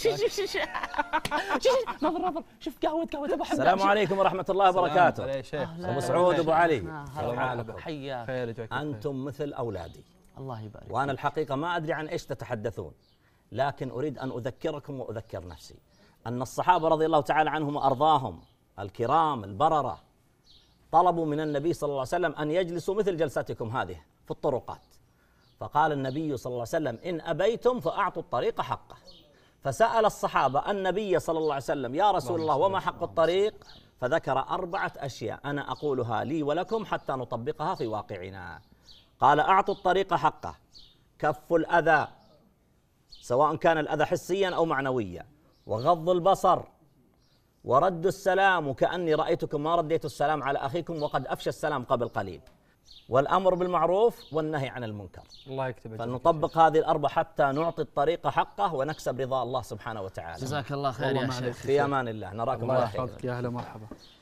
شوف شوف شوف شوف نظر نظر شوف قهوه قهوه ابو حمد السلام عليكم ورحمه الله وبركاته ابو سعود ابو علي حياك انتم مثل اولادي الله يبارك وانا الحقيقه ما ادري عن ايش تتحدثون لكن اريد ان اذكركم واذكر نفسي ان الصحابه رضي الله تعالى عنهم وارضاهم الكرام البرره طلبوا من النبي صلى الله عليه وسلم ان يجلسوا مثل جلستكم هذه في الطرقات فقال النبي صلى الله عليه وسلم ان ابيتم فاعطوا الطريق حقه فسأل الصحابة النبي صلى الله عليه وسلم يا رسول الله وما حق الطريق فذكر أربعة أشياء أنا أقولها لي ولكم حتى نطبقها في واقعنا قال أعطوا الطريق حقه كف الأذى سواء كان الأذى حسيا أو معنويا وغض البصر ورد السلام وكأني رأيتكم ما رديت السلام على أخيكم وقد أفشى السلام قبل قليل والامر بالمعروف والنهي عن المنكر الله يكتب فلنطبق هذه الاربعه حتى نعطي الطريق حقه ونكسب رضا الله سبحانه وتعالى جزاك الله خير يا شيخ في امان الله نراكم الله يحفظك يا اهلا ومرحبا